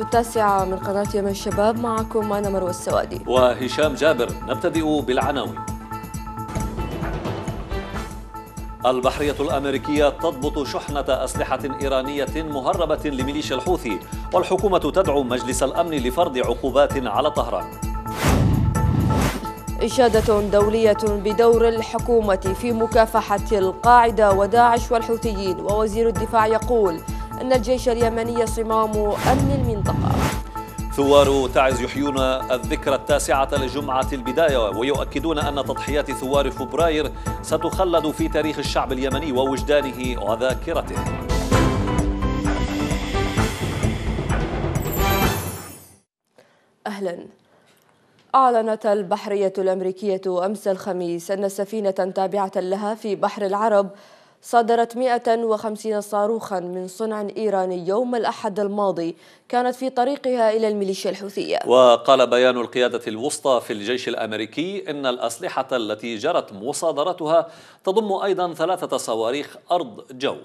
الساعة التاسعة من قناة يمن الشباب معكم أنا مروى السوادي وهشام جابر نبتدئ بالعناوين البحرية الأمريكية تضبط شحنة أسلحة إيرانية مهربة لميليشيا الحوثي والحكومة تدعو مجلس الأمن لفرض عقوبات على طهران إشادة دولية بدور الحكومة في مكافحة القاعدة وداعش والحوثيين ووزير الدفاع يقول أن الجيش اليمني صمام أمن المنطقة ثوار تعز يحيون الذكرى التاسعة لجمعة البداية ويؤكدون أن تضحيات ثوار فبراير ستخلد في تاريخ الشعب اليمني ووجدانه وذاكرته أهلا أعلنت البحرية الأمريكية أمس الخميس أن سفينة تابعة لها في بحر العرب صادرت 150 صاروخا من صنع إيراني يوم الأحد الماضي كانت في طريقها إلى الميليشيا الحوثية وقال بيان القيادة الوسطى في الجيش الأمريكي إن الأسلحة التي جرت مصادرتها تضم أيضا ثلاثة صواريخ أرض جو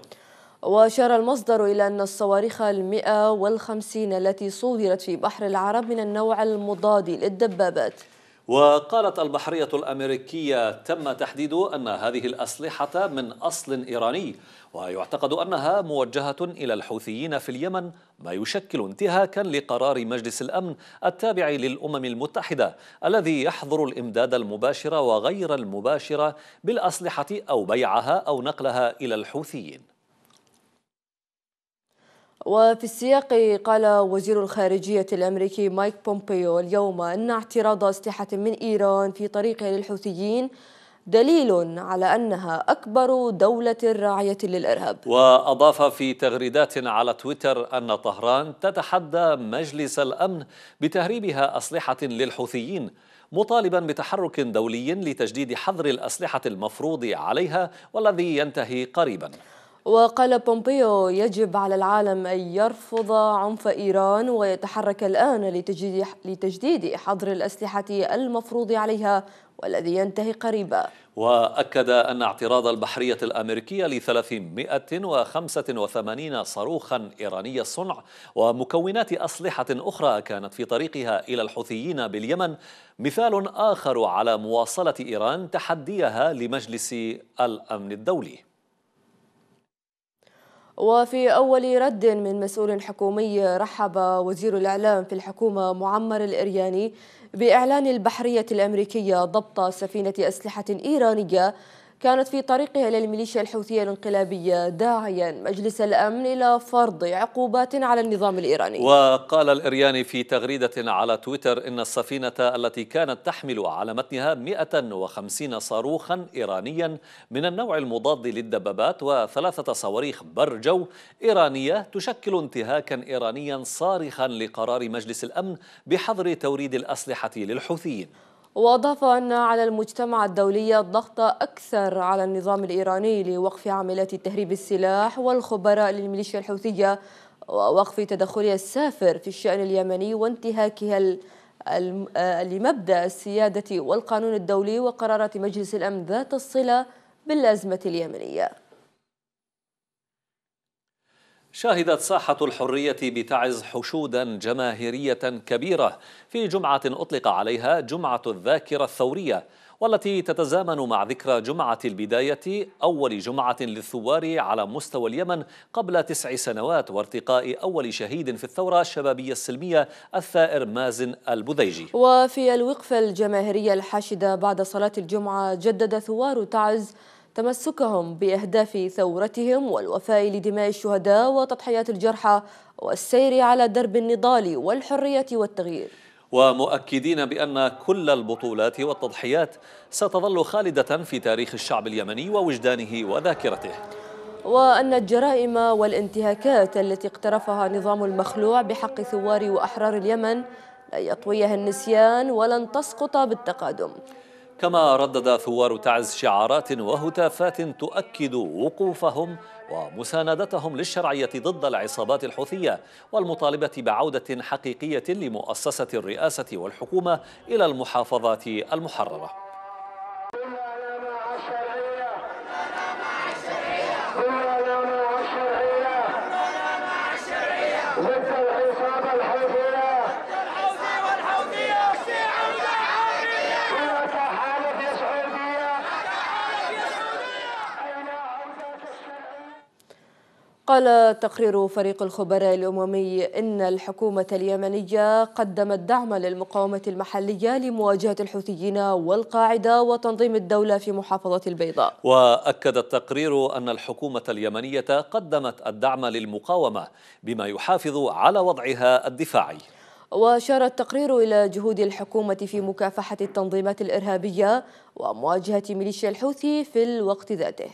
وأشار المصدر إلى أن الصواريخ المئة والخمسين التي صودرت في بحر العرب من النوع المضاد للدبابات وقالت البحرية الأمريكية تم تحديد أن هذه الأسلحة من أصل إيراني ويعتقد أنها موجهة إلى الحوثيين في اليمن ما يشكل انتهاكا لقرار مجلس الأمن التابع للأمم المتحدة الذي يحظر الإمداد المباشر وغير المباشر بالأسلحة أو بيعها أو نقلها إلى الحوثيين وفي السياق قال وزير الخارجية الأمريكي مايك بومبيو اليوم أن اعتراض أسلحة من إيران في طريقها للحوثيين دليل على أنها أكبر دولة راعية للإرهاب وأضاف في تغريدات على تويتر أن طهران تتحدى مجلس الأمن بتهريبها أسلحة للحوثيين مطالبا بتحرك دولي لتجديد حظر الأسلحة المفروض عليها والذي ينتهي قريباً وقال بومبيو يجب على العالم أن يرفض عنف إيران ويتحرك الآن لتجديد حظر الأسلحة المفروض عليها والذي ينتهي قريبا وأكد أن اعتراض البحرية الأمريكية ل 385 صاروخا إيراني الصنع ومكونات أسلحة أخرى كانت في طريقها إلى الحوثيين باليمن مثال آخر على مواصلة إيران تحديها لمجلس الأمن الدولي وفي أول رد من مسؤول حكومي رحب وزير الإعلام في الحكومة معمر الإرياني بإعلان البحرية الأمريكية ضبط سفينة أسلحة إيرانية كانت في طريقها إلى الميليشيا الحوثية الانقلابية داعيا مجلس الأمن إلى فرض عقوبات على النظام الإيراني وقال الإرياني في تغريدة على تويتر إن السفينة التي كانت تحمل على متنها 150 صاروخا إيرانيا من النوع المضاد للدبابات وثلاثة صواريخ برجو إيرانية تشكل انتهاكا إيرانيا صارخا لقرار مجلس الأمن بحظر توريد الأسلحة للحوثيين وأضاف أن على المجتمع الدولي الضغط أكثر على النظام الإيراني لوقف عمليات تهريب السلاح والخبراء للميليشيا الحوثية ووقف تدخلها السافر في الشأن اليمني وانتهاكها آه، لمبدأ السيادة والقانون الدولي وقرارات مجلس الأمن ذات الصلة بالأزمة اليمنية شهدت ساحة الحرية بتعز حشودا جماهيرية كبيرة في جمعة أطلق عليها جمعة الذاكرة الثورية والتي تتزامن مع ذكرى جمعة البداية أول جمعة للثوار على مستوى اليمن قبل تسع سنوات وارتقاء أول شهيد في الثورة الشبابية السلمية الثائر مازن البذيجي وفي الوقفة الجماهيرية الحاشدة بعد صلاة الجمعة جدد ثوار تعز تمسكهم بأهداف ثورتهم والوفاء لدماء الشهداء وتضحيات الجرحى والسير على درب النضال والحرية والتغيير ومؤكدين بأن كل البطولات والتضحيات ستظل خالدة في تاريخ الشعب اليمني ووجدانه وذاكرته وأن الجرائم والانتهاكات التي اقترفها نظام المخلوع بحق ثوار وأحرار اليمن لن يطويها النسيان ولن تسقط بالتقادم كما ردد ثوار تعز شعارات وهتافات تؤكد وقوفهم ومساندتهم للشرعية ضد العصابات الحوثية والمطالبة بعودة حقيقية لمؤسسة الرئاسة والحكومة إلى المحافظات المحررة قال تقرير فريق الخبراء الأممي إن الحكومة اليمنية قدمت دعما للمقاومة المحلية لمواجهة الحوثيين والقاعدة وتنظيم الدولة في محافظة البيضاء وأكد التقرير أن الحكومة اليمنية قدمت الدعم للمقاومة بما يحافظ على وضعها الدفاعي وأشار التقرير إلى جهود الحكومة في مكافحة التنظيمات الإرهابية ومواجهة ميليشيا الحوثي في الوقت ذاته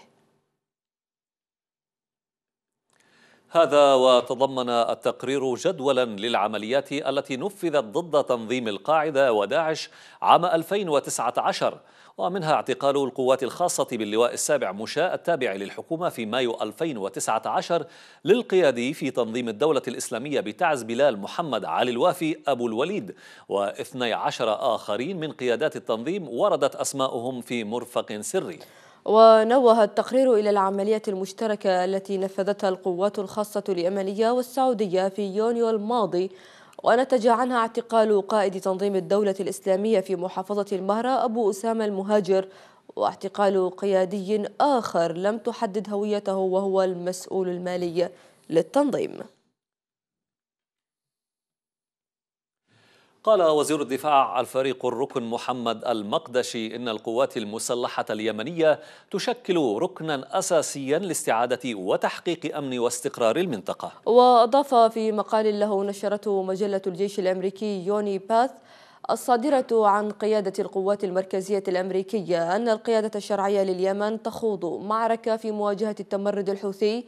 هذا وتضمن التقرير جدولا للعمليات التي نفذت ضد تنظيم القاعدة وداعش عام 2019 ومنها اعتقال القوات الخاصة باللواء السابع مشاء التابع للحكومة في مايو 2019 للقيادي في تنظيم الدولة الإسلامية بتعز بلال محمد علي الوافي أبو الوليد واثني عشر آخرين من قيادات التنظيم وردت أسماؤهم في مرفق سري ونوه التقرير إلى العملية المشتركة التي نفذتها القوات الخاصة اليمنية والسعودية في يونيو الماضي ونتج عنها اعتقال قائد تنظيم الدولة الإسلامية في محافظة المهرة أبو أسامة المهاجر واعتقال قيادي آخر لم تحدد هويته وهو المسؤول المالي للتنظيم قال وزير الدفاع الفريق الركن محمد المقدشي إن القوات المسلحة اليمنية تشكل ركنا أساسيا لاستعادة وتحقيق أمن واستقرار المنطقة وأضاف في مقال له نشرته مجلة الجيش الأمريكي يوني باث الصادرة عن قيادة القوات المركزية الأمريكية أن القيادة الشرعية لليمن تخوض معركة في مواجهة التمرد الحوثي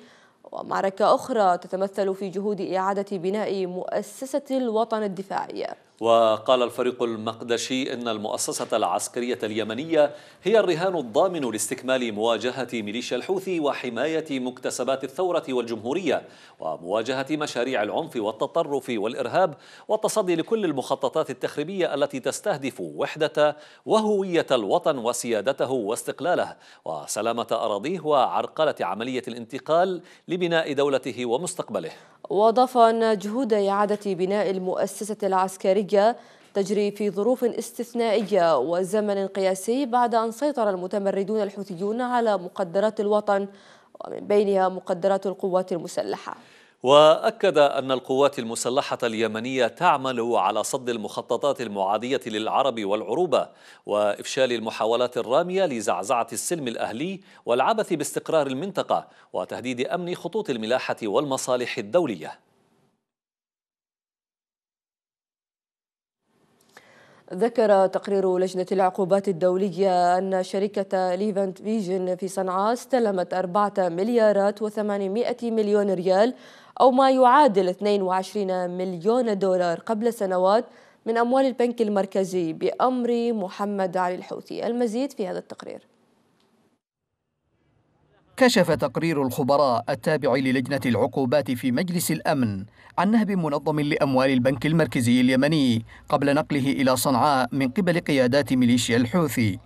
ومعركة أخرى تتمثل في جهود إعادة بناء مؤسسة الوطن الدفاعية وقال الفريق المقدشي إن المؤسسة العسكرية اليمنية هي الرهان الضامن لاستكمال مواجهة ميليشيا الحوثي وحماية مكتسبات الثورة والجمهورية ومواجهة مشاريع العنف والتطرف والإرهاب والتصدي لكل المخططات التخريبية التي تستهدف وحدة وهوية الوطن وسيادته واستقلاله وسلامة أراضيه وعرقلة عملية الانتقال لبناء دولته ومستقبله وأضاف أن جهود إعادة بناء المؤسسة العسكرية الدولية تجري في ظروف استثنائية وزمن قياسي بعد أن سيطر المتمردون الحوثيون على مقدرات الوطن ومن بينها مقدرات القوات المسلحة وأكد أن القوات المسلحة اليمنية تعمل على صد المخططات المعادية للعرب والعروبة وإفشال المحاولات الرامية لزعزعة السلم الأهلي والعبث باستقرار المنطقة وتهديد أمن خطوط الملاحة والمصالح الدولية ذكر تقرير لجنة العقوبات الدولية أن شركة ليفنت فيجن في صنعاء استلمت 4 مليارات و800 مليون ريال أو ما يعادل 22 مليون دولار قبل سنوات من أموال البنك المركزي بأمر محمد علي الحوثي المزيد في هذا التقرير كشف تقرير الخبراء التابع للجنة العقوبات في مجلس الأمن عن نهب منظم لأموال البنك المركزي اليمني قبل نقله إلى صنعاء من قبل قيادات ميليشيا الحوثي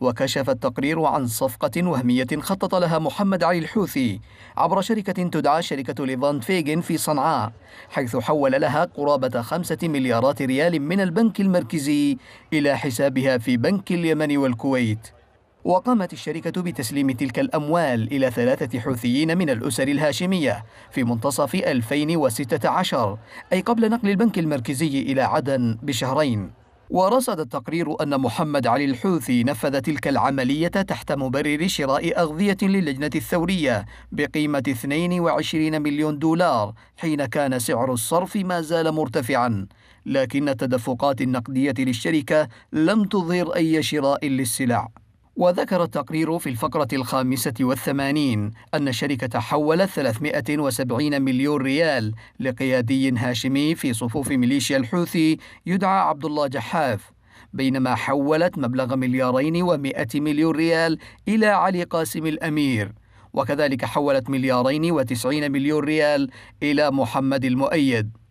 وكشف التقرير عن صفقة وهمية خطط لها محمد علي الحوثي عبر شركة تدعى شركة ليفان فيجن في صنعاء حيث حول لها قرابة خمسة مليارات ريال من البنك المركزي إلى حسابها في بنك اليمن والكويت وقامت الشركة بتسليم تلك الأموال إلى ثلاثة حوثيين من الأسر الهاشمية في منتصف 2016 أي قبل نقل البنك المركزي إلى عدن بشهرين ورصد التقرير أن محمد علي الحوثي نفذ تلك العملية تحت مبرر شراء أغذية للجنة الثورية بقيمة 22 مليون دولار حين كان سعر الصرف ما زال مرتفعاً لكن التدفقات النقدية للشركة لم تظهر أي شراء للسلع وذكر التقرير في الفقرة الخامسة والثمانين أن الشركة حولت 370 مليون ريال لقيادي هاشمي في صفوف ميليشيا الحوثي يدعى عبد الله جحاف بينما حولت مبلغ مليارين ومائة مليون ريال إلى علي قاسم الأمير وكذلك حولت مليارين وتسعين مليون ريال إلى محمد المؤيد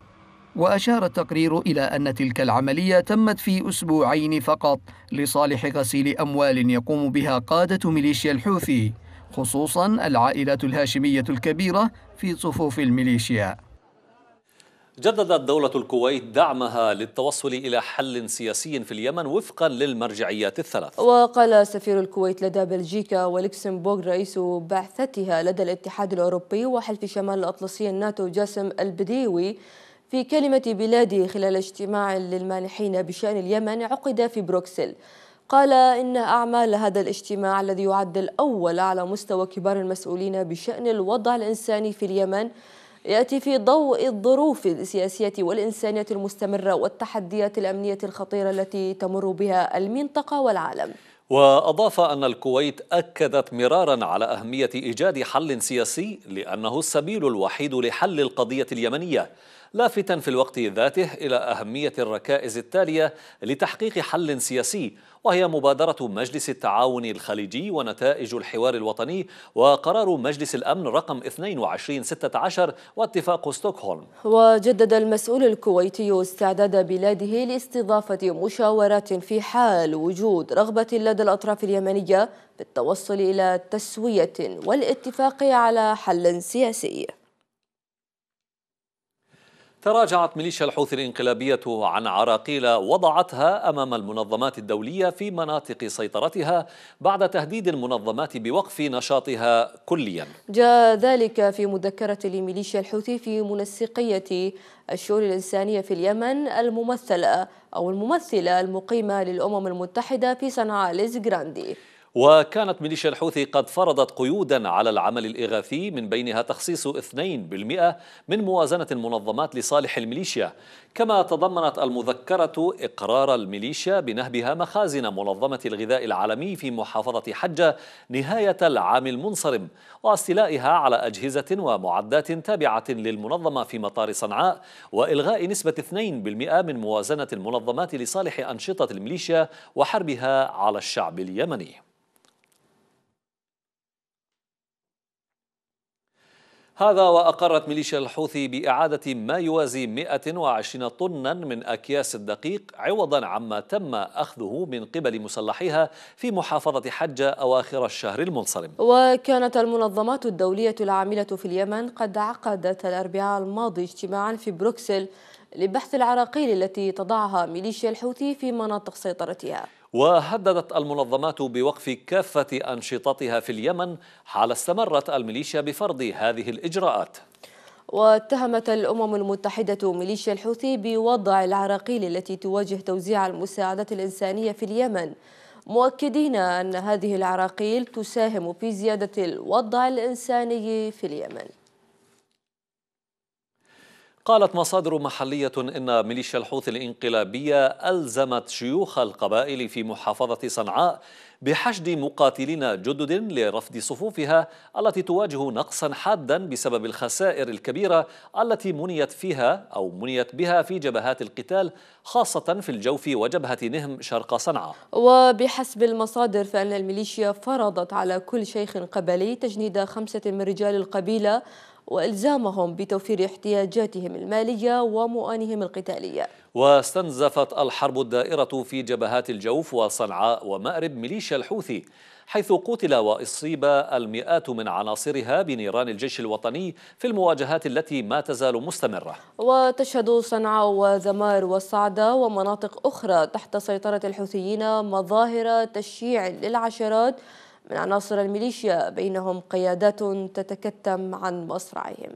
وأشار التقرير إلى أن تلك العملية تمت في أسبوعين فقط لصالح غسيل أموال يقوم بها قادة ميليشيا الحوثي خصوصا العائلات الهاشمية الكبيرة في صفوف الميليشيا جددت دولة الكويت دعمها للتوصل إلى حل سياسي في اليمن وفقا للمرجعيات الثلاث وقال سفير الكويت لدى بلجيكا ولكسمبورغ رئيس بعثتها لدى الاتحاد الأوروبي وحلف شمال الأطلسي الناتو جاسم البديوي في كلمة بلادي خلال اجتماع للمانحين بشأن اليمن عقد في بروكسل قال إن أعمال هذا الاجتماع الذي يعد الأول على مستوى كبار المسؤولين بشأن الوضع الإنساني في اليمن يأتي في ضوء الظروف السياسية والإنسانية المستمرة والتحديات الأمنية الخطيرة التي تمر بها المنطقة والعالم وأضاف أن الكويت أكدت مرارا على أهمية إيجاد حل سياسي لأنه السبيل الوحيد لحل القضية اليمنية لافتا في الوقت ذاته إلى أهمية الركائز التالية لتحقيق حل سياسي وهي مبادرة مجلس التعاون الخليجي ونتائج الحوار الوطني وقرار مجلس الأمن رقم 2216 واتفاق ستوكهولم وجدد المسؤول الكويتي استعداد بلاده لاستضافة مشاورات في حال وجود رغبة لدى الأطراف اليمنية بالتوصل إلى تسوية والاتفاق على حل سياسي تراجعت ميليشيا الحوثي الانقلابية عن عراقيل وضعتها أمام المنظمات الدولية في مناطق سيطرتها بعد تهديد المنظمات بوقف نشاطها كليا جاء ذلك في مذكرة لميليشيا الحوثي في منسقية الشؤون الإنسانية في اليمن الممثلة أو الممثلة المقيمة للأمم المتحدة في صنعاء ليز جراندي وكانت ميليشيا الحوثي قد فرضت قيودا على العمل الإغاثي من بينها تخصيص 2% من موازنة المنظمات لصالح الميليشيا كما تضمنت المذكرة إقرار الميليشيا بنهبها مخازن منظمة الغذاء العالمي في محافظة حجة نهاية العام المنصرم واستيلائها على أجهزة ومعدات تابعة للمنظمة في مطار صنعاء وإلغاء نسبة 2% من موازنة المنظمات لصالح أنشطة الميليشيا وحربها على الشعب اليمني هذا وأقرت ميليشيا الحوثي بإعادة ما يوازي 120 طنا من أكياس الدقيق عوضا عما تم أخذه من قبل مسلحيها في محافظة حجة أواخر الشهر المنصرم وكانت المنظمات الدولية العاملة في اليمن قد عقدت الأربعاء الماضي اجتماعا في بروكسل لبحث العراقيل التي تضعها ميليشيا الحوثي في مناطق سيطرتها وهددت المنظمات بوقف كافة أنشطتها في اليمن حال استمرت الميليشيا بفرض هذه الإجراءات واتهمت الأمم المتحدة ميليشيا الحوثي بوضع العراقيل التي تواجه توزيع المساعدات الإنسانية في اليمن مؤكدين أن هذه العراقيل تساهم في زيادة الوضع الإنساني في اليمن قالت مصادر محلية إن ميليشيا الحوثي الإنقلابية ألزمت شيوخ القبائل في محافظة صنعاء بحشد مقاتلين جدد لرفض صفوفها التي تواجه نقصا حادا بسبب الخسائر الكبيرة التي منيت فيها أو منيت بها في جبهات القتال خاصة في الجوف وجبهة نهم شرق صنعاء وبحسب المصادر فإن الميليشيا فرضت على كل شيخ قبلي تجنيد خمسة من رجال القبيلة وإلزامهم بتوفير احتياجاتهم المالية ومؤانهم القتالية واستنزفت الحرب الدائرة في جبهات الجوف وصنعاء ومأرب ميليشيا الحوثي حيث قتل وأصيب المئات من عناصرها بنيران الجيش الوطني في المواجهات التي ما تزال مستمرة وتشهد صنعاء وذمار والصعدة ومناطق أخرى تحت سيطرة الحوثيين مظاهر تشييع للعشرات من عناصر الميليشيا بينهم قيادات تتكتم عن مصرعهم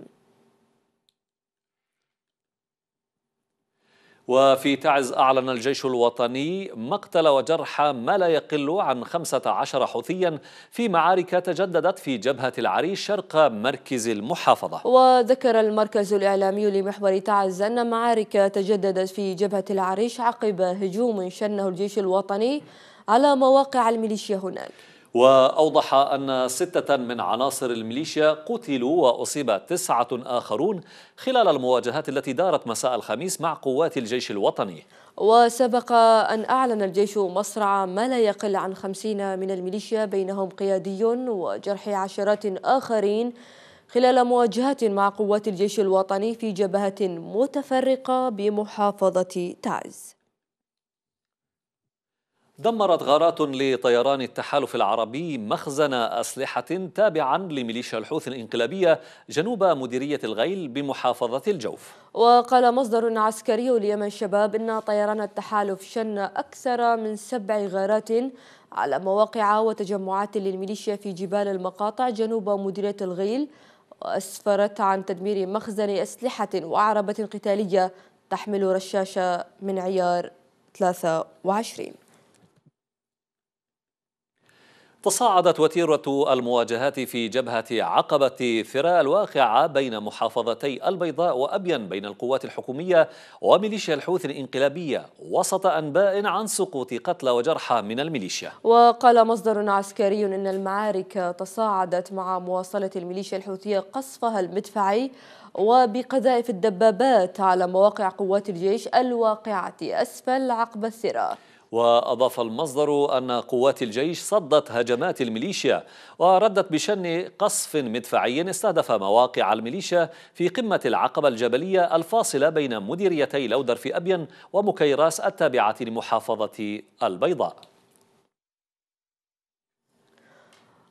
وفي تعز أعلن الجيش الوطني مقتل وجرحى ما لا يقل عن 15 حوثيا في معارك تجددت في جبهة العريش شرق مركز المحافظة وذكر المركز الإعلامي لمحور تعز أن معارك تجددت في جبهة العريش عقب هجوم شنه الجيش الوطني على مواقع الميليشيا هناك وأوضح أن ستة من عناصر الميليشيا قتلوا وأصيب تسعة آخرون خلال المواجهات التي دارت مساء الخميس مع قوات الجيش الوطني وسبق أن أعلن الجيش مصرع ما لا يقل عن خمسين من الميليشيا بينهم قيادي وجرح عشرات آخرين خلال مواجهات مع قوات الجيش الوطني في جبهة متفرقة بمحافظة تعز دمرت غارات لطيران التحالف العربي مخزن أسلحة تابعا لميليشيا الحوثي الإنقلابية جنوب مديرية الغيل بمحافظة الجوف وقال مصدر عسكري ليمن شباب أن طيران التحالف شن أكثر من سبع غارات على مواقع وتجمعات للميليشيا في جبال المقاطع جنوب مديرية الغيل وأسفرت عن تدمير مخزن أسلحة وعربة قتالية تحمل رشاشة من عيار 23 تصاعدت وتيرة المواجهات في جبهة عقبة ثراء الواقعة بين محافظتي البيضاء وأبين بين القوات الحكومية وميليشيا الحوثي الانقلابية وسط أنباء عن سقوط قتلى وجرحى من الميليشيا وقال مصدر عسكري إن المعارك تصاعدت مع مواصلة الميليشيا الحوثية قصفها المدفعي وبقذائف الدبابات على مواقع قوات الجيش الواقعة أسفل عقب الثراء وأضاف المصدر أن قوات الجيش صدت هجمات الميليشيا وردت بشن قصف مدفعي استهدف مواقع الميليشيا في قمة العقبة الجبلية الفاصلة بين مديريتي لودر في أبين ومكيراس التابعة لمحافظة البيضاء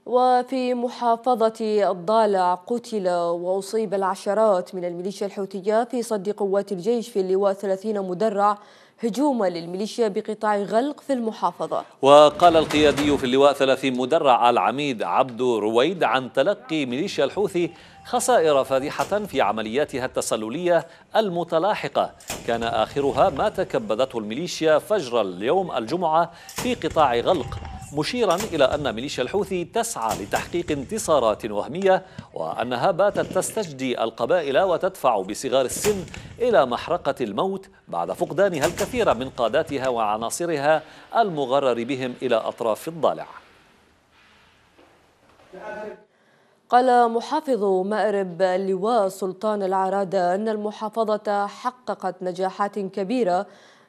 وفي محافظة الضالع قتل وأصيب العشرات من الميليشيا الحوثية في صد قوات الجيش في اللواء 30 مدرع هجوما للميليشيا بقطاع غلق في المحافظة وقال القيادي في اللواء 30 مدرع العميد عبد رويد عن تلقي ميليشيا الحوثي خسائر فادحة في عملياتها التسللية المتلاحقة كان آخرها ما تكبدته الميليشيا فجر اليوم الجمعة في قطاع غلق مشيرا إلى أن ميليشيا الحوثي تسعى لتحقيق انتصارات وهمية وأنها باتت تستجدي القبائل وتدفع بصغار السن إلى محرقة الموت بعد فقدانها الكثير من قاداتها وعناصرها المغرر بهم إلى أطراف الضالع قال محافظ مأرب اللواء سلطان العرادة أن المحافظة حققت نجاحات كبيرة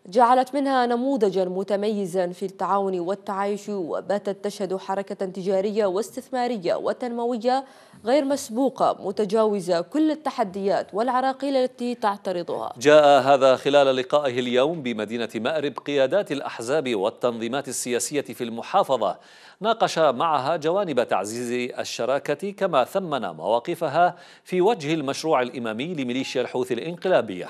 جعلت منها نموذجا متميزا في التعاون والتعايش وباتت تشهد حركة تجارية واستثمارية وتنموية غير مسبوقة متجاوزة كل التحديات والعراقيل التي تعترضها جاء هذا خلال لقائه اليوم بمدينة مأرب قيادات الأحزاب والتنظيمات السياسية في المحافظة ناقش معها جوانب تعزيز الشراكة كما ثمن مواقفها في وجه المشروع الإمامي لميليشيا الحوثي الإنقلابية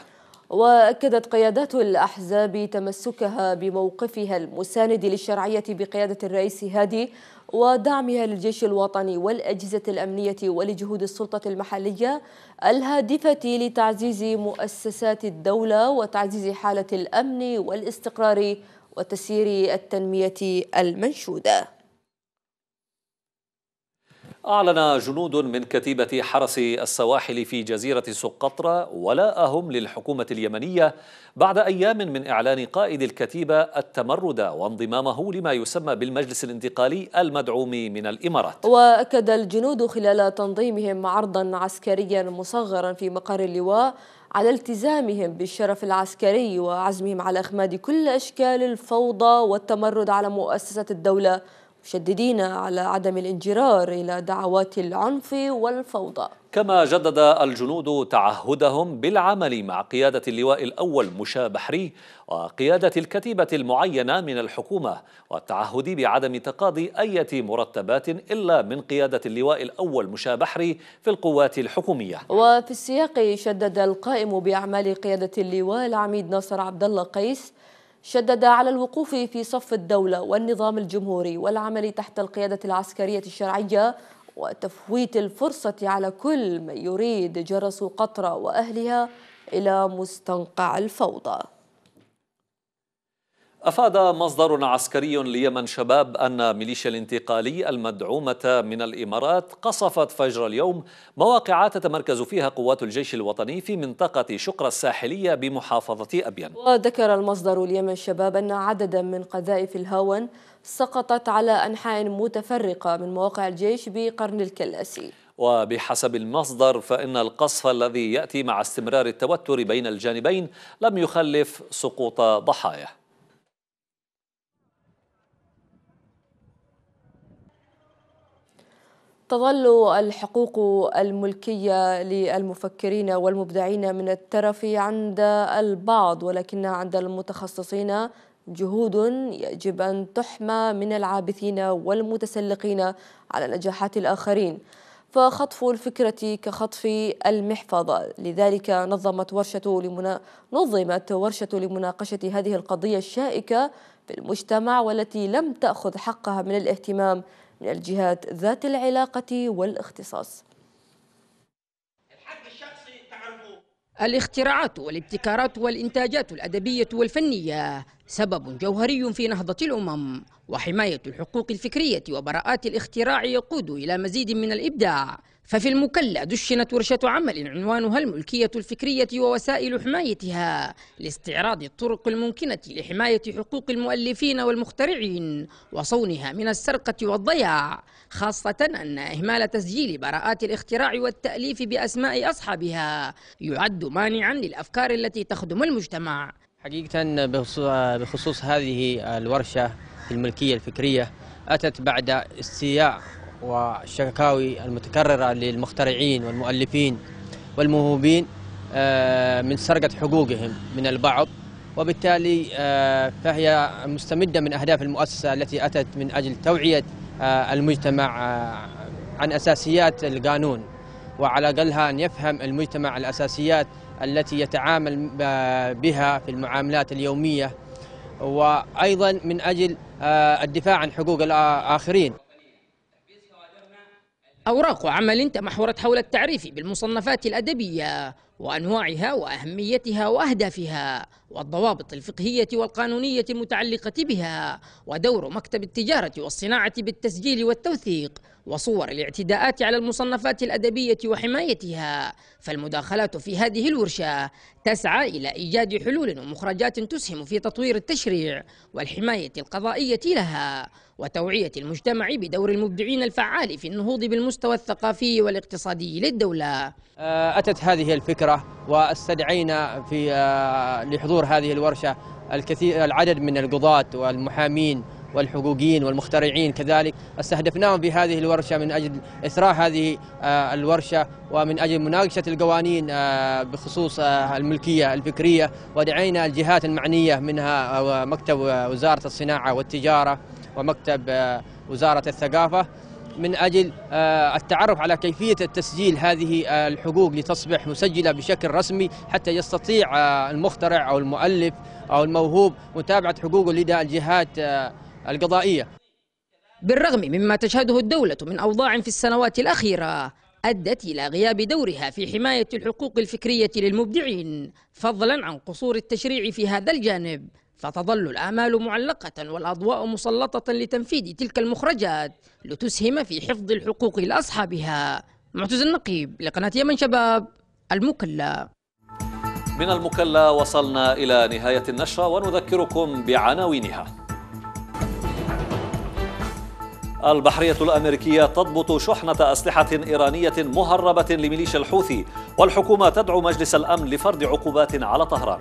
وأكدت قيادات الأحزاب تمسكها بموقفها المساند للشرعية بقيادة الرئيس هادي ودعمها للجيش الوطني والأجهزة الأمنية ولجهود السلطة المحلية الهادفة لتعزيز مؤسسات الدولة وتعزيز حالة الأمن والاستقرار وتسيير التنمية المنشودة أعلن جنود من كتيبة حرس السواحل في جزيرة سقطرى ولاءهم للحكومة اليمنية بعد أيام من إعلان قائد الكتيبة التمرد وانضمامه لما يسمى بالمجلس الانتقالي المدعوم من الإمارات وأكد الجنود خلال تنظيمهم عرضا عسكريا مصغرا في مقر اللواء على التزامهم بالشرف العسكري وعزمهم على إخماد كل أشكال الفوضى والتمرد على مؤسسة الدولة مشددين على عدم الانجرار إلى دعوات العنف والفوضى كما جدد الجنود تعهدهم بالعمل مع قيادة اللواء الأول مشا بحري وقيادة الكتيبة المعينة من الحكومة والتعهد بعدم تقاضي أي مرتبات إلا من قيادة اللواء الأول مشا بحري في القوات الحكومية وفي السياق شدد القائم بأعمال قيادة اللواء العميد ناصر عبد الله قيس شدد على الوقوف في صف الدولة والنظام الجمهوري والعمل تحت القيادة العسكرية الشرعية وتفويت الفرصة على كل من يريد جرس قطرة وأهلها إلى مستنقع الفوضى أفاد مصدر عسكري ليمن شباب أن ميليشيا الانتقالي المدعومة من الإمارات قصفت فجر اليوم مواقع تتمركز فيها قوات الجيش الوطني في منطقة شقرة الساحلية بمحافظة أبين وذكر المصدر ليمن شباب أن عددا من قذائف الهاون سقطت على أنحاء متفرقة من مواقع الجيش بقرن الكلاسي وبحسب المصدر فإن القصف الذي يأتي مع استمرار التوتر بين الجانبين لم يخلف سقوط ضحايا تظل الحقوق الملكية للمفكرين والمبدعين من الترف عند البعض ولكنها عند المتخصصين جهود يجب أن تحمى من العابثين والمتسلقين على نجاحات الآخرين فخطف الفكرة كخطف المحفظة لذلك نظمت ورشة لمنا... نظمت ورشة لمناقشة هذه القضية الشائكة في المجتمع والتي لم تأخذ حقها من الاهتمام من الجهات ذات العلاقة والاختصاص الاختراعات والابتكارات والإنتاجات الأدبية والفنية سبب جوهري في نهضة الأمم وحماية الحقوق الفكرية وبراءات الاختراع يقود إلى مزيد من الإبداع ففي المكلا دشنت ورشة عمل عنوانها الملكية الفكرية ووسائل حمايتها لاستعراض الطرق الممكنة لحماية حقوق المؤلفين والمخترعين وصونها من السرقة والضياع خاصة أن إهمال تسجيل براءات الاختراع والتأليف بأسماء أصحابها يعد مانعا للأفكار التي تخدم المجتمع حقيقة بخصوص هذه الورشة في الملكية الفكرية أتت بعد استياء والشكاوي المتكررة للمخترعين والمؤلفين والموهوبين آه، من سرقة حقوقهم من البعض وبالتالي آه، فهي مستمدة من أهداف المؤسسة التي أتت من أجل توعية آه، المجتمع عن أساسيات القانون وعلى أقلها أن يفهم المجتمع الأساسيات التي يتعامل بها في المعاملات اليومية وأيضا من أجل آه، الدفاع عن حقوق الآخرين أوراق عمل تمحورت حول التعريف بالمصنفات الأدبية وأنواعها وأهميتها وأهدافها والضوابط الفقهية والقانونية المتعلقة بها ودور مكتب التجارة والصناعة بالتسجيل والتوثيق وصور الاعتداءات على المصنفات الأدبية وحمايتها فالمداخلات في هذه الورشة تسعى إلى إيجاد حلول ومخرجات تسهم في تطوير التشريع والحماية القضائية لها وتوعية المجتمع بدور المبدعين الفعال في النهوض بالمستوى الثقافي والاقتصادي للدولة آه، أتت هذه الفكرة واستدعينا في آه، لحضور هذه الورشة الكثير العدد من القضاة والمحامين والحقوقيين والمخترعين كذلك استهدفناهم في هذه الورشة من أجل إثراء هذه آه، الورشة ومن أجل مناقشة القوانين آه، بخصوص آه، الملكية الفكرية ودعينا الجهات المعنية منها مكتب وزارة الصناعة والتجارة ومكتب وزارة الثقافة من أجل التعرف على كيفية التسجيل هذه الحقوق لتصبح مسجلة بشكل رسمي حتى يستطيع المخترع أو المؤلف أو الموهوب متابعة حقوقه لدى الجهات القضائية بالرغم مما تشهده الدولة من أوضاع في السنوات الأخيرة أدت إلى غياب دورها في حماية الحقوق الفكرية للمبدعين فضلا عن قصور التشريع في هذا الجانب فتظل الآمال معلقة والأضواء مسلطة لتنفيذ تلك المخرجات لتسهم في حفظ الحقوق لأصحابها معتز النقيب لقناة يمن شباب المكلا من المكلا وصلنا إلى نهاية النشرة ونذكركم بعناوينها البحرية الأمريكية تضبط شحنة أسلحة إيرانية مهربة لميليشيا الحوثي والحكومة تدعو مجلس الأمن لفرض عقوبات على طهران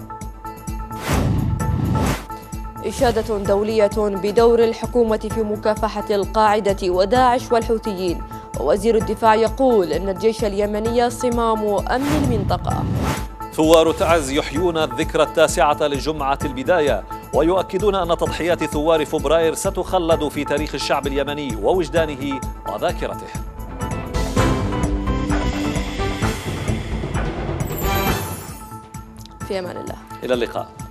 إشادة دولية بدور الحكومة في مكافحة القاعدة وداعش والحوثيين ووزير الدفاع يقول أن الجيش اليمني صمام أمن المنطقة ثوار تعز يحيون الذكرى التاسعة لجمعة البداية ويؤكدون أن تضحيات ثوار فبراير ستخلد في تاريخ الشعب اليمني ووجدانه وذاكرته في أمان الله إلى اللقاء